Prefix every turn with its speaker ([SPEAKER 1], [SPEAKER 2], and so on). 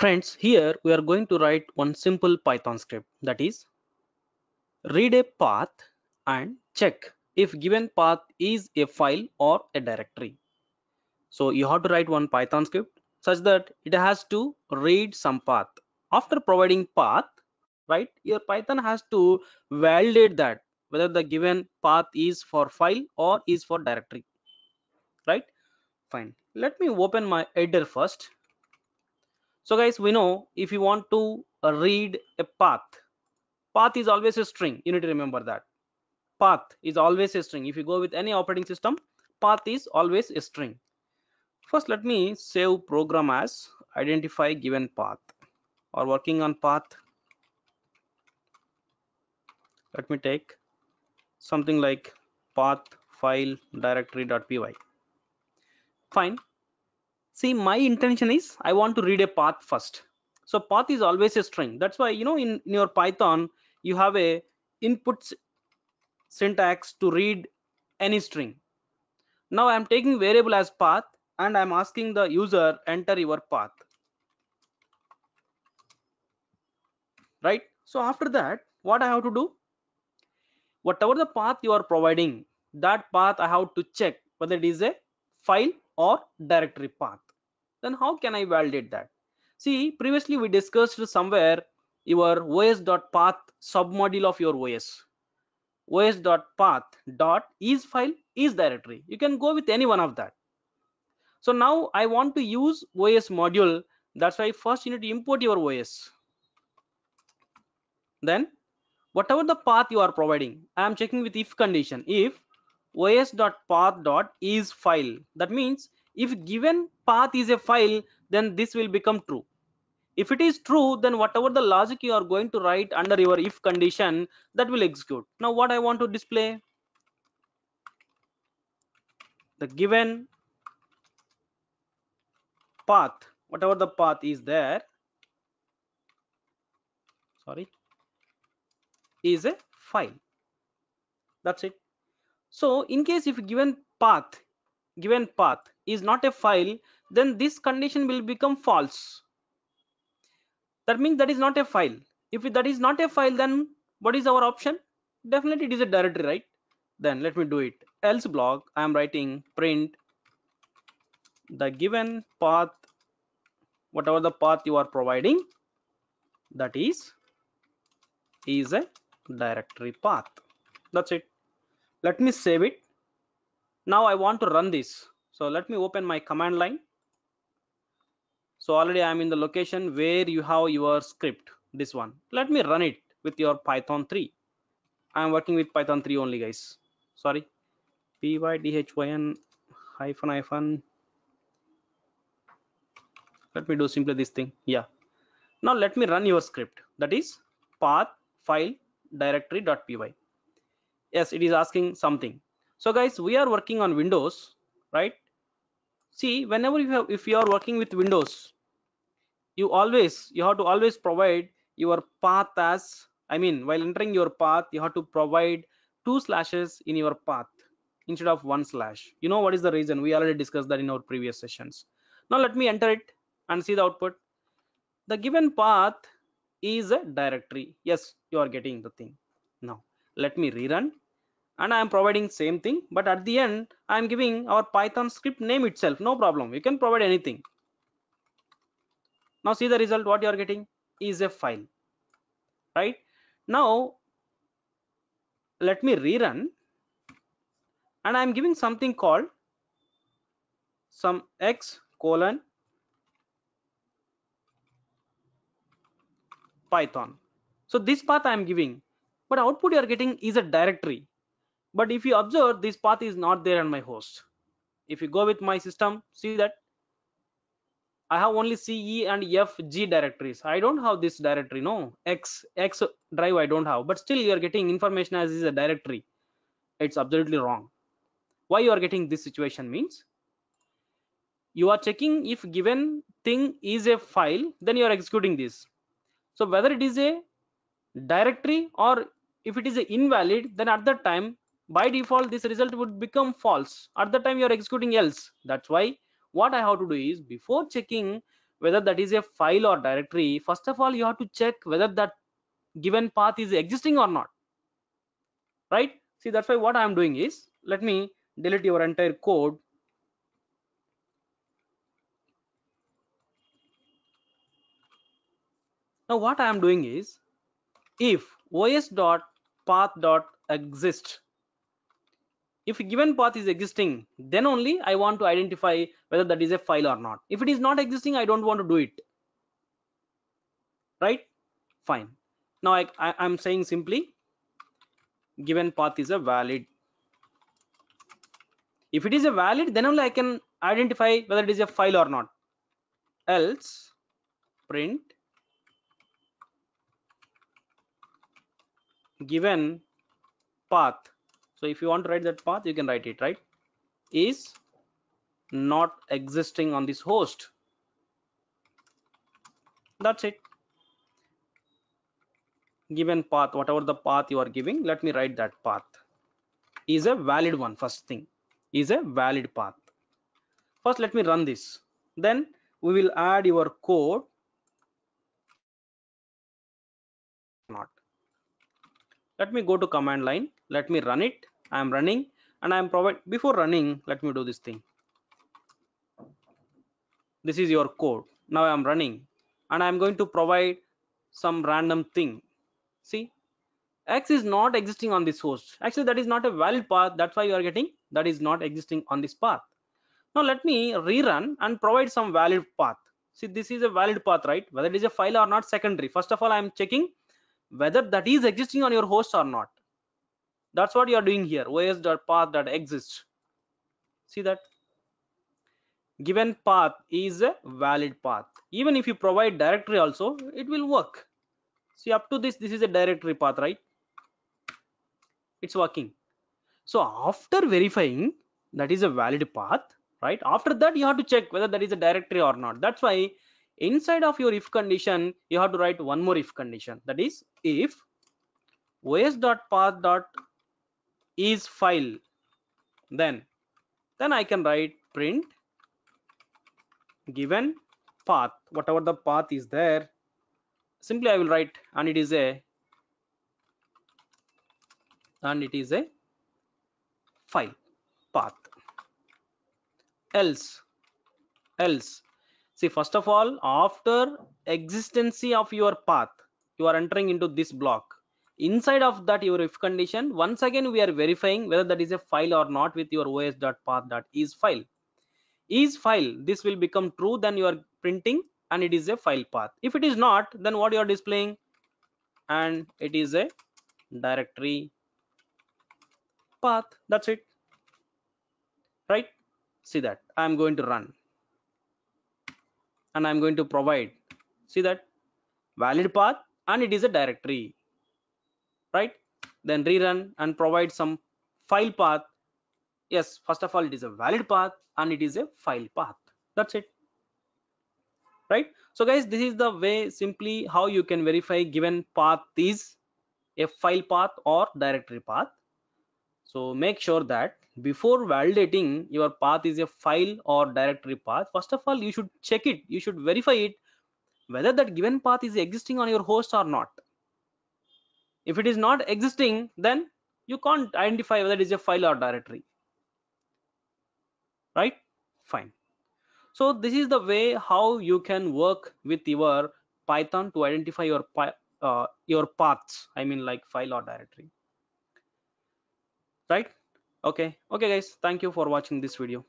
[SPEAKER 1] Friends, here we are going to write one simple Python script that is read a path and check if given path is a file or a directory. So you have to write one Python script such that it has to read some path. After providing path, right, your Python has to validate that whether the given path is for file or is for directory, right? Fine. Let me open my editor first so guys we know if you want to uh, read a path path is always a string you need to remember that path is always a string if you go with any operating system path is always a string first let me save program as identify given path or working on path let me take something like path file directory.py fine see my intention is i want to read a path first so path is always a string that's why you know in, in your python you have a input syntax to read any string now i am taking variable as path and i am asking the user enter your path right so after that what i have to do whatever the path you are providing that path i have to check whether it is a file or directory path then how can I validate that? See, previously we discussed somewhere your os.path submodule of your os. os.path dot is file is directory. You can go with any one of that. So now I want to use os module. That's why first you need to import your os. Then whatever the path you are providing, I am checking with if condition. If os.path.is file, that means if given path is a file then this will become true if it is true then whatever the logic you are going to write under your if condition that will execute now what i want to display the given path whatever the path is there sorry is a file that's it so in case if given path given path is not a file then this condition will become false that means that is not a file if that is not a file then what is our option definitely it is a directory right then let me do it else block i am writing print the given path whatever the path you are providing that is is a directory path that's it let me save it now i want to run this so let me open my command line. So already I'm in the location where you have your script, this one. Let me run it with your Python 3. I'm working with Python 3 only guys. Sorry, pydhyn hyphen hyphen. Let me do simply this thing. Yeah. Now let me run your script. That is path file directory.py. Yes, it is asking something. So guys, we are working on Windows, right? see whenever you have if you are working with windows you always you have to always provide your path as i mean while entering your path you have to provide two slashes in your path instead of one slash you know what is the reason we already discussed that in our previous sessions now let me enter it and see the output the given path is a directory yes you are getting the thing now let me rerun and i am providing same thing but at the end i am giving our python script name itself no problem you can provide anything now see the result what you are getting is a file right now let me rerun and i am giving something called some x colon python so this path i am giving but output you are getting is a directory but if you observe this path is not there on my host if you go with my system see that i have only ce and fg directories i don't have this directory no x x drive i don't have but still you are getting information as is a directory it's absolutely wrong why you are getting this situation means you are checking if given thing is a file then you are executing this so whether it is a directory or if it is invalid then at that time by default this result would become false at the time you are executing else that's why what i have to do is before checking whether that is a file or directory first of all you have to check whether that given path is existing or not right see that's why what i am doing is let me delete your entire code now what i am doing is if os dot path dot exist if a given path is existing then only i want to identify whether that is a file or not if it is not existing i don't want to do it right fine now I, I i'm saying simply given path is a valid if it is a valid then only i can identify whether it is a file or not else print given path so if you want to write that path you can write it right is not existing on this host that's it given path whatever the path you are giving let me write that path is a valid one first thing is a valid path first let me run this then we will add your code not let me go to command line let me run it i'm running and i'm provide before running let me do this thing this is your code now i'm running and i'm going to provide some random thing see x is not existing on this host actually that is not a valid path that's why you are getting that is not existing on this path now let me rerun and provide some valid path see this is a valid path right whether it is a file or not secondary first of all i am checking whether that is existing on your host or not that's what you are doing here path that exists see that given path is a valid path even if you provide directory also it will work see up to this this is a directory path right it's working so after verifying that is a valid path right after that you have to check whether that is a directory or not that's why inside of your if condition you have to write one more if condition that is if dot is file then then i can write print given path whatever the path is there simply i will write and it is a and it is a file path else else see first of all after existency of your path you are entering into this block inside of that your if condition once again we are verifying whether that is a file or not with your os.path.is file is file this will become true then you are printing and it is a file path if it is not then what you are displaying and it is a directory path that's it right see that i'm going to run and i'm going to provide see that valid path and it is a directory right then rerun and provide some file path yes first of all it is a valid path and it is a file path that's it right so guys this is the way simply how you can verify given path is a file path or directory path so make sure that before validating your path is a file or directory path first of all you should check it you should verify it whether that given path is existing on your host or not if it is not existing then you can't identify whether it is a file or directory right fine so this is the way how you can work with your python to identify your uh, your paths i mean like file or directory right okay okay guys thank you for watching this video